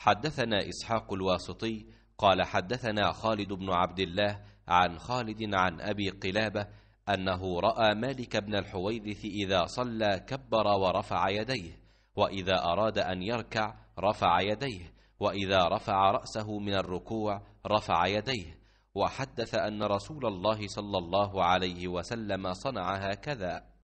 حدثنا إسحاق الواسطي قال حدثنا خالد بن عبد الله عن خالد عن أبي قلابة أنه رأى مالك بن الحويرث إذا صلى كبر ورفع يديه وإذا أراد أن يركع رفع يديه وإذا رفع رأسه من الركوع رفع يديه وحدث أن رسول الله صلى الله عليه وسلم صنع هكذا